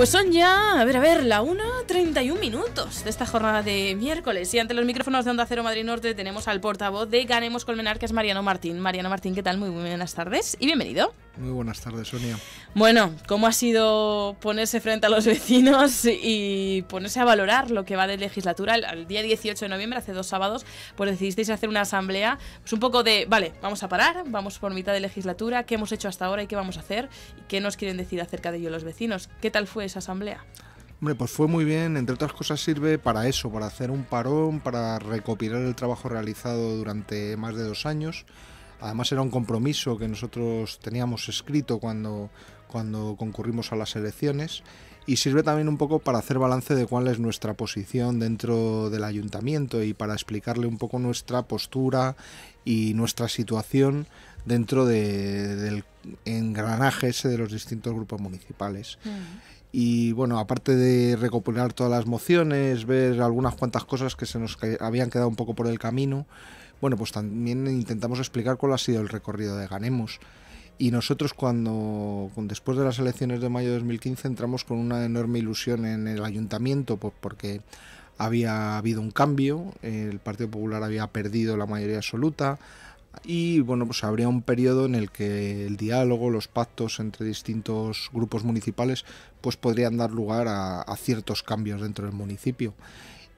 Pues son ya, a ver, a ver, la 1.31 minutos de esta jornada de miércoles. Y ante los micrófonos de Onda Cero Madrid Norte tenemos al portavoz de Ganemos Colmenar, que es Mariano Martín. Mariano Martín, ¿qué tal? Muy, muy buenas tardes y bienvenido. Muy buenas tardes, Sonia. Bueno, ¿cómo ha sido ponerse frente a los vecinos y ponerse a valorar lo que va de legislatura? El, día 18 de noviembre, hace dos sábados, pues decidisteis hacer una asamblea, pues un poco de, vale, vamos a parar, vamos por mitad de legislatura, qué hemos hecho hasta ahora y qué vamos a hacer y qué nos quieren decir acerca de ello los vecinos. ¿Qué tal fue esa asamblea? Hombre, pues fue muy bien, entre otras cosas sirve para eso, para hacer un parón, para recopilar el trabajo realizado durante más de dos años Además era un compromiso que nosotros teníamos escrito cuando, cuando concurrimos a las elecciones y sirve también un poco para hacer balance de cuál es nuestra posición dentro del ayuntamiento y para explicarle un poco nuestra postura y nuestra situación dentro del engranaje ese de los distintos grupos municipales. Mm. Y bueno, aparte de recopilar todas las mociones, ver algunas cuantas cosas que se nos habían quedado un poco por el camino, bueno, pues también intentamos explicar cuál ha sido el recorrido de Ganemos. Y nosotros cuando, después de las elecciones de mayo de 2015, entramos con una enorme ilusión en el ayuntamiento, pues porque había habido un cambio, el Partido Popular había perdido la mayoría absoluta, y bueno, pues habría un periodo en el que el diálogo, los pactos entre distintos grupos municipales, pues podrían dar lugar a ciertos cambios dentro del municipio.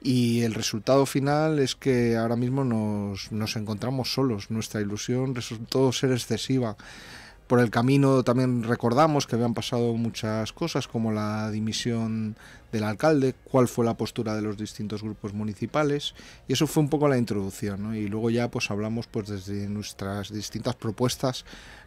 Y el resultado final es que ahora mismo nos, encontramos solos. Nuestra ilusión resultó ser excesiva. Por el camino también recordamos que habían pasado muchas cosas, como la dimisión del alcalde, cuál fue la postura de los distintos grupos municipales, y eso fue un poco la introducción, Y luego ya pues hablamos pues desde nuestras distintas propuestas,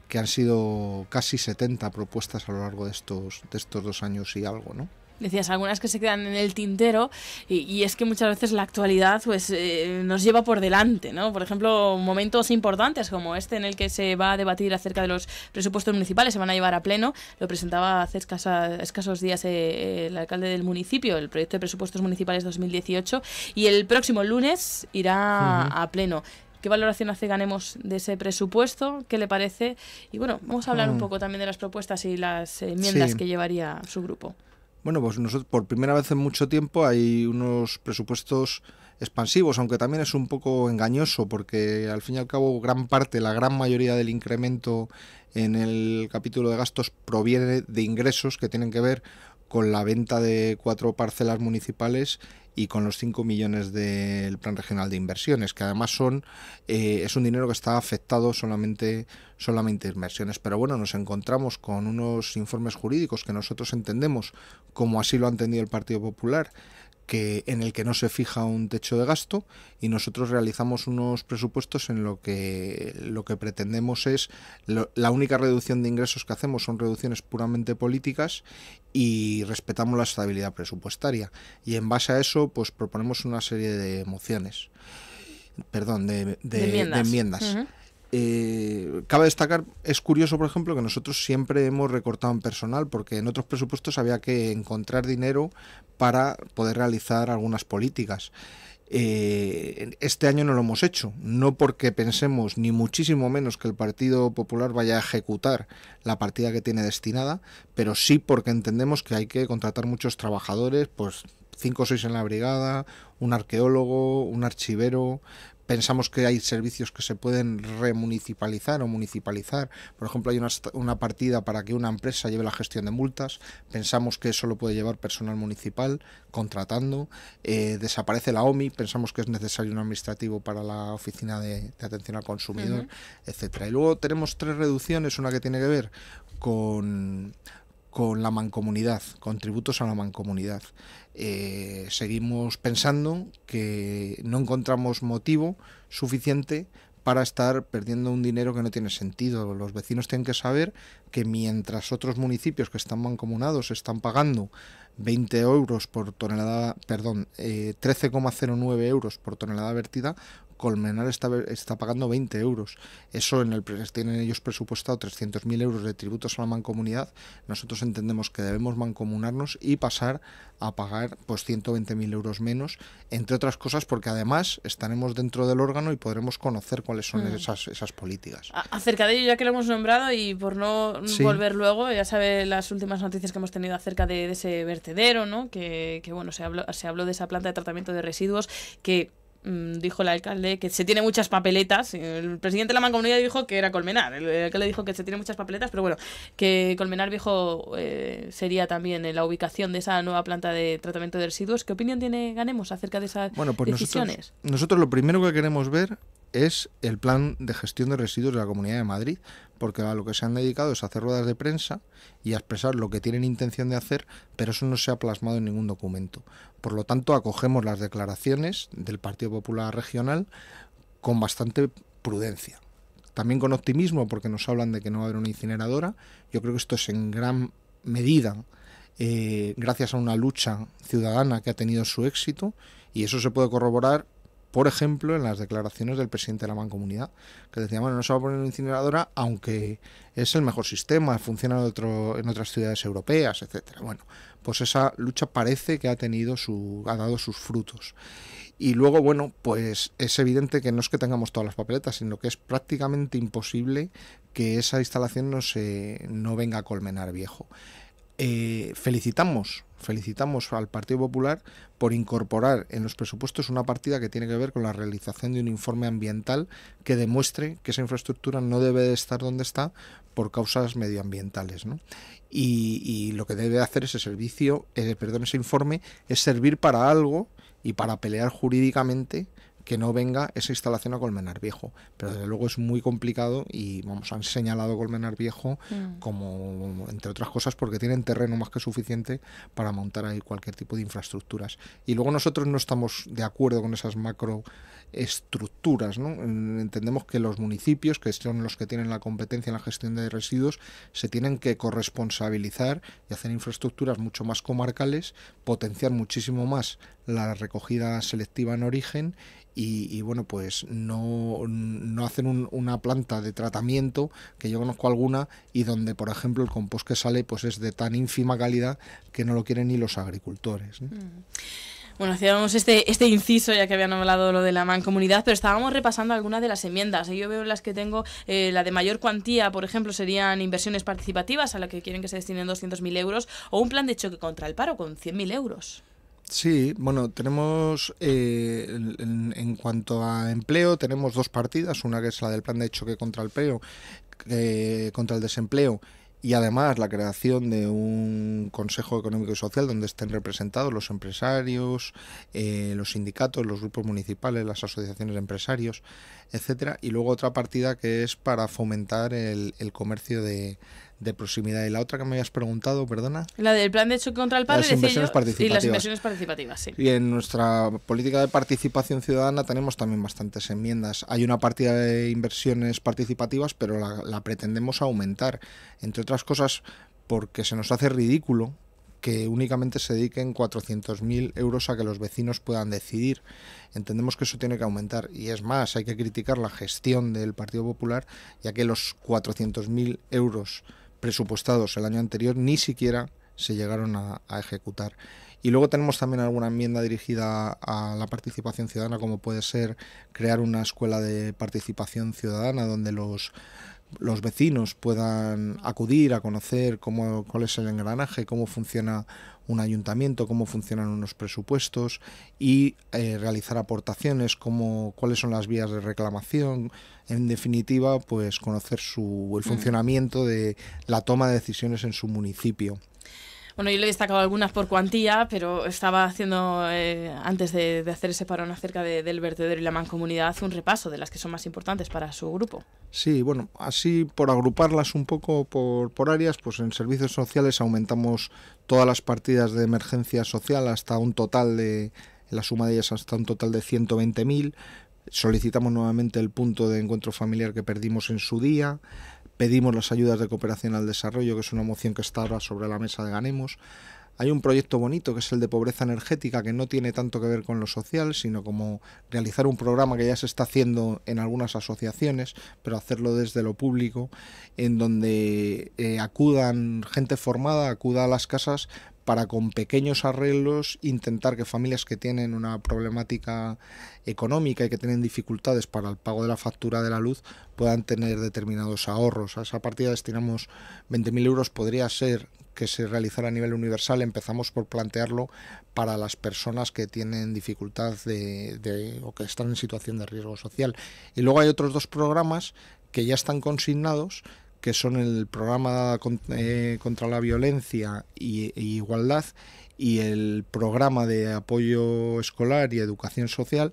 que han sido casi 70 propuestas a lo largo de estos, de estos dos años y algo, ¿no? Decías algunas que se quedan en el tintero y, es que muchas veces la actualidad pues eh, nos lleva por delante, ¿no? Por ejemplo, momentos importantes como este en el que se va a debatir acerca de los presupuestos municipales, se van a llevar a pleno. Lo presentaba hace escasos días eh, eh, el alcalde del municipio, el proyecto de presupuestos municipales 2018 y el próximo lunes irá a pleno. ¿Qué valoración hace Ganemos de ese presupuesto? ¿Qué le parece? Y bueno, vamos a hablar un mm. poco también de las propuestas y las enmiendas que llevaría su grupo. Bueno, pues nosotros por primera vez en mucho tiempo hay unos presupuestos expansivos, aunque también es un poco engañoso porque al fin y al cabo gran parte, la gran mayoría del incremento en el capítulo de gastos proviene de ingresos que tienen que ver con la venta de cuatro parcelas municipales y con los 5 millones del Plan Regional de Inversiones, que además son eh, es un dinero que está afectado solamente, solamente inversiones. Pero bueno, nos encontramos con unos informes jurídicos que nosotros entendemos, como así lo ha entendido el Partido Popular, que, en el que no se fija un techo de gasto y nosotros realizamos unos presupuestos en lo que lo que pretendemos es la única reducción de ingresos que hacemos son reducciones puramente políticas y respetamos la estabilidad presupuestaria y en base a eso pues proponemos una serie de mociones perdón de, enmiendas, eh, cabe destacar, es curioso, por ejemplo, que nosotros siempre hemos recortado en personal, porque en otros presupuestos había que encontrar dinero para poder realizar algunas políticas. Eh, este año no lo hemos hecho, no porque pensemos ni muchísimo menos que el Partido Popular vaya a ejecutar la partida que tiene destinada, pero sí porque entendemos que hay que contratar muchos trabajadores, pues cinco o seis en la brigada, un arqueólogo, un archivero, pensamos que hay servicios que se pueden remunicipalizar o municipalizar. Por ejemplo, hay una, partida para que una empresa lleve la gestión de multas. Pensamos que eso lo puede llevar personal municipal contratando. Eh, desaparece la OMI. Pensamos que es necesario un administrativo para la oficina de, atención al consumidor, etcétera. Y luego tenemos tres reducciones. Una que tiene que ver con con la mancomunidad, contributos a la mancomunidad. Eh, seguimos pensando que no encontramos motivo suficiente para estar perdiendo un dinero que no tiene sentido. Los vecinos tienen que saber que mientras otros municipios que están mancomunados están pagando 20 euros por tonelada, perdón, 13,09 eh, euros por tonelada vertida, Colmenar está, está pagando 20 euros. Eso en el tienen ellos presupuestado 300.000 euros de tributos a la mancomunidad. Nosotros entendemos que debemos mancomunarnos y pasar a pagar pues 120.000 euros menos, entre otras cosas porque además estaremos dentro del órgano y podremos conocer cuáles son mm. esas, esas políticas. acerca de ello, ya que lo hemos nombrado y por no volver luego, ya sabe las últimas noticias que hemos tenido acerca de, ese ¿no? Que, que bueno, se habló, se habló de esa planta de tratamiento de residuos que mm, dijo el alcalde que se tiene muchas papeletas. El presidente de la mancomunidad dijo que era Colmenar. El, alcalde dijo que se tiene muchas papeletas, pero bueno, que Colmenar Viejo eh, sería también la ubicación de esa nueva planta de tratamiento de residuos. ¿Qué opinión tiene Ganemos acerca de esas bueno, pues decisiones? Nosotros, nosotros lo primero que queremos ver es el plan de gestión de residuos de la Comunidad de Madrid, porque a lo que se han dedicado es a hacer ruedas de prensa y a expresar lo que tienen intención de hacer, pero eso no se ha plasmado en ningún documento. Por lo tanto, acogemos las declaraciones del Partido Popular Regional con bastante prudencia. También con optimismo, porque nos hablan de que no va a haber una incineradora. Yo creo que esto es en gran medida eh, gracias a una lucha ciudadana que ha tenido su éxito y eso se puede corroborar por ejemplo, en las declaraciones del presidente de la Mancomunidad, que decía, bueno, no se va a poner una incineradora, aunque es el mejor sistema, funciona en, otro, en otras ciudades europeas, etcétera. Bueno, pues esa lucha parece que ha tenido su, ha dado sus frutos. Y luego, bueno, pues es evidente que no es que tengamos todas las papeletas, sino que es prácticamente imposible que esa instalación no se no venga a colmenar viejo eh, felicitamos, felicitamos al Partido Popular por incorporar en los presupuestos una partida que tiene que ver con la realización de un informe ambiental que demuestre que esa infraestructura no debe de estar donde está por causas medioambientales. Y, lo que debe hacer ese servicio, eh, perdón, ese informe es servir para algo y para pelear jurídicamente que no venga esa instalación a Colmenar Viejo. Pero desde luego es muy complicado y vamos, han señalado Colmenar Viejo mm. como, entre otras cosas, porque tienen terreno más que suficiente para montar ahí cualquier tipo de infraestructuras. Y luego nosotros no estamos de acuerdo con esas macro estructuras. ¿no? Entendemos que los municipios, que son los que tienen la competencia en la gestión de residuos, se tienen que corresponsabilizar y hacer infraestructuras mucho más comarcales, potenciar muchísimo más la recogida selectiva en origen y, bueno, pues no, no hacen una planta de tratamiento, que yo conozco alguna, y donde, por ejemplo, el compost que sale pues es de tan ínfima calidad que no lo quieren ni los agricultores. Mm. Bueno, hacíamos este, este inciso ya que habían hablado lo de la mancomunidad, pero estábamos repasando algunas de las enmiendas. Yo veo las que tengo, eh, la de mayor cuantía, por ejemplo, serían inversiones participativas a la que quieren que se destinen 200.000 euros o un plan de choque contra el paro con 100.000 euros. Sí, bueno, tenemos eh, en, cuanto a empleo, tenemos dos partidas, una que es la del plan de choque contra el paro, eh, contra el desempleo y además la creación de un Consejo Económico y Social donde estén representados los empresarios, eh, los sindicatos, los grupos municipales, las asociaciones de empresarios, etcétera, y luego otra partida que es para fomentar el comercio de, de proximidad. Y la otra que me habías preguntado, perdona. La del plan de choque contra el padre. Las inversiones participativas. Y las inversiones participativas, sí. Y en nuestra política de participación ciudadana tenemos también bastantes enmiendas. Hay una partida de inversiones participativas, pero la, la pretendemos aumentar. Entre otras cosas, porque se nos hace ridículo que únicamente se dediquen 400.000 euros a que los vecinos puedan decidir. Entendemos que eso tiene que aumentar y es más, hay que criticar la gestión del Partido Popular, ya que los 400.000 euros presupuestados el año anterior ni siquiera se llegaron a, ejecutar. Y luego tenemos también alguna enmienda dirigida a la participación ciudadana, como puede ser crear una escuela de participación ciudadana donde los los vecinos puedan acudir a conocer cómo, cuál es el engranaje, cómo funciona un ayuntamiento, cómo funcionan unos presupuestos y eh, realizar aportaciones, como, cuáles son las vías de reclamación, en definitiva, pues conocer su, el mm. funcionamiento de la toma de decisiones en su municipio. Bueno, yo le he destacado algunas por cuantía, pero estaba haciendo, eh, antes de, hacer ese parón acerca del vertedero y la mancomunidad, un repaso de las que son más importantes para su grupo. Sí, bueno, así por agruparlas un poco por, por áreas, pues en servicios sociales aumentamos todas las partidas de emergencia social hasta un total de, la suma de ellas hasta un total de 120.000. Solicitamos nuevamente el punto de encuentro familiar que perdimos en su día. Pedimos las ayudas de cooperación al desarrollo, que es una moción que está ahora sobre la mesa de Ganemos. Hay un proyecto bonito que es el de pobreza energética, que no tiene tanto que ver con lo social, sino como realizar un programa que ya se está haciendo en algunas asociaciones, pero hacerlo desde lo público, en donde eh, acudan gente formada, acuda a las casas para con pequeños arreglos intentar que familias que tienen una problemática económica y que tienen dificultades para el pago de la factura de la luz puedan tener determinados ahorros. A esa partida destinamos 20.000 euros, podría ser que se realizara a nivel universal, empezamos por plantearlo para las personas que tienen dificultad de, o que están en situación de riesgo social. Y luego hay otros dos programas que ya están consignados que son el programa eh, contra la violencia e igualdad y el programa de apoyo escolar y educación social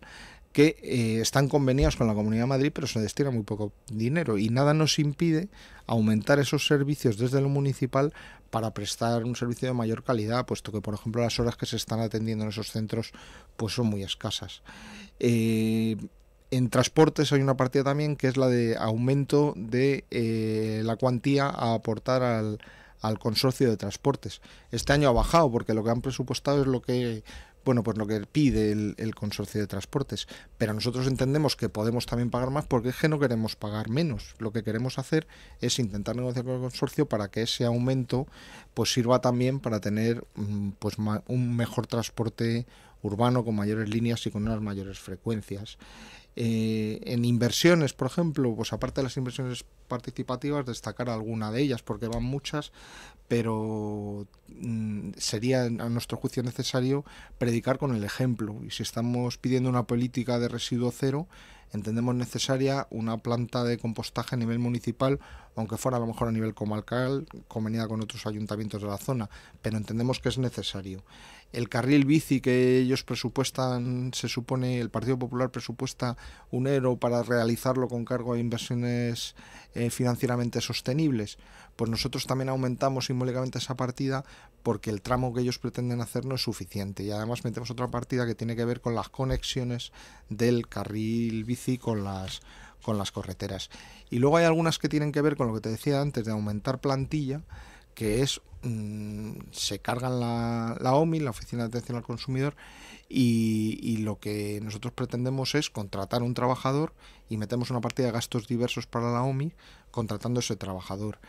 que eh, están conveniados con la Comunidad de Madrid, pero se destina muy poco dinero y nada nos impide aumentar esos servicios desde lo municipal para prestar un servicio de mayor calidad, puesto que, por ejemplo, las horas que se están atendiendo en esos centros pues son muy escasas. Eh, en transportes hay una partida también que es la de aumento de eh, la cuantía a aportar al, consorcio de transportes. Este año ha bajado porque lo que han presupuestado es lo que bueno, pues lo que pide el, consorcio de transportes. Pero nosotros entendemos que podemos también pagar más porque es que no queremos pagar menos. Lo que queremos hacer es intentar negociar con el consorcio para que ese aumento pues sirva también para tener mm, pues un mejor transporte urbano con mayores líneas y con unas mayores frecuencias. Eh, en inversiones, por ejemplo, pues aparte de las inversiones participativas, destacar alguna de ellas, porque van muchas, pero mm, sería a nuestro juicio necesario predicar con el ejemplo. Y si estamos pidiendo una política de residuo cero, entendemos necesaria una planta de compostaje a nivel municipal, aunque fuera a lo mejor a nivel comarcal, convenida con otros ayuntamientos de la zona, pero entendemos que es necesario. El carril bici que ellos presupuestan, se supone, el Partido Popular presupuesta un euro para realizarlo con cargo a inversiones eh, financieramente sostenibles, pues nosotros también aumentamos simbólicamente esa partida porque el tramo que ellos pretenden hacer no es suficiente y además metemos otra partida que tiene que ver con las conexiones del carril bici con las, con las correteras. Y luego hay algunas que tienen que ver con lo que te decía antes de aumentar plantilla, que es mm, se cargan la, OMI, la Oficina de Atención al Consumidor, y, lo que nosotros pretendemos es contratar un trabajador y metemos una partida de gastos diversos para la OMI contratando ese trabajador.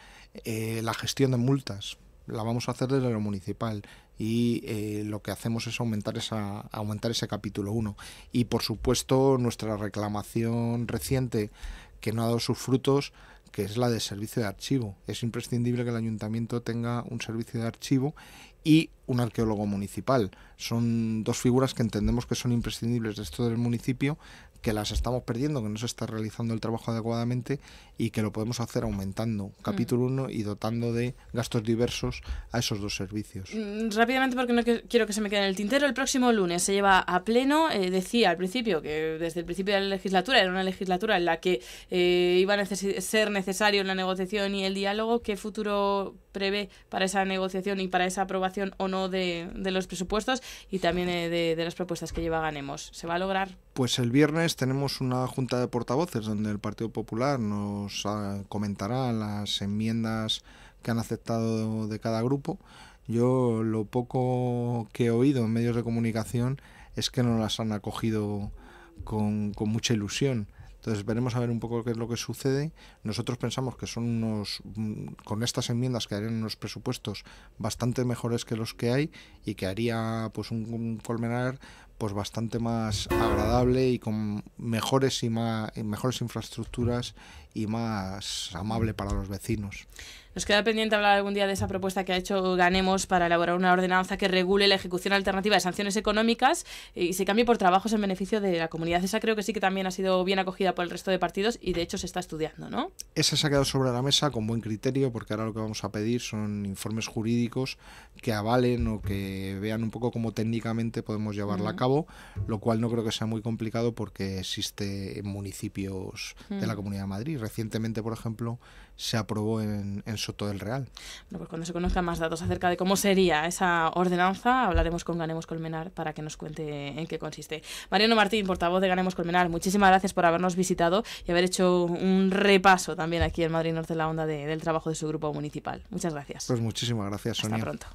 Eh, la gestión de multas, la vamos a hacer desde lo municipal y eh, lo que hacemos es aumentar, esa, aumentar ese capítulo 1. Y por supuesto nuestra reclamación reciente que no ha dado sus frutos, que es la del servicio de archivo. Es imprescindible que el ayuntamiento tenga un servicio de archivo y un arqueólogo municipal. Son dos figuras que entendemos que son imprescindibles de esto del municipio, que las estamos perdiendo, que no se está realizando el trabajo adecuadamente y que lo podemos hacer aumentando capítulo 1 mm. y dotando de gastos diversos a esos dos servicios. Mm, rápidamente, porque no quiero que se me quede en el tintero, el próximo lunes se lleva a pleno, eh, decía al principio que desde el principio de la legislatura era una legislatura en la que eh, iba a ser necesario la negociación y el diálogo, ¿qué futuro prevé para esa negociación y para esa aprobación o no de, los presupuestos y también de, las propuestas que lleva Ganemos. ¿Se va a lograr? Pues el viernes tenemos una junta de portavoces donde el Partido Popular nos ah, comentará las enmiendas que han aceptado de cada grupo. Yo lo poco que he oído en medios de comunicación es que no las han acogido con, con mucha ilusión. Entonces veremos a ver un poco qué es lo que sucede. Nosotros pensamos que son unos, mm, con estas enmiendas que harían unos presupuestos bastante mejores que los que hay y que haría pues un, un colmenar pues bastante más agradable y con mejores y más mejores infraestructuras y más amable para los vecinos. Nos queda pendiente hablar algún día de esa propuesta que ha hecho Ganemos para elaborar una ordenanza que regule la ejecución alternativa de sanciones económicas y se cambie por trabajos en beneficio de la comunidad. Esa creo que sí que también ha sido bien acogida por el resto de partidos y de hecho se está estudiando, ¿no? Esa se ha quedado sobre la mesa con buen criterio porque ahora lo que vamos a pedir son informes jurídicos que avalen o que vean un poco cómo técnicamente podemos llevarla la lo cual no creo que sea muy complicado porque existe en municipios de la mm. Comunidad de Madrid. Recientemente, por ejemplo, se aprobó en, Soto del Real. Bueno, pues cuando se conozcan más datos acerca de cómo sería esa ordenanza, hablaremos con Ganemos Colmenar para que nos cuente en qué consiste. Mariano Martín, portavoz de Ganemos Colmenar, muchísimas gracias por habernos visitado y haber hecho un repaso también aquí en Madrid Norte de la Onda del trabajo de su grupo municipal. Muchas gracias. Pues muchísimas gracias, Sonia. Hasta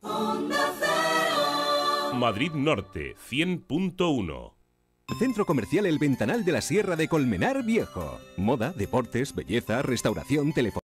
pronto. Madrid Norte 100.1 Centro Comercial El Ventanal de la Sierra de Colmenar Viejo. Moda, deportes, belleza, restauración, telefonía.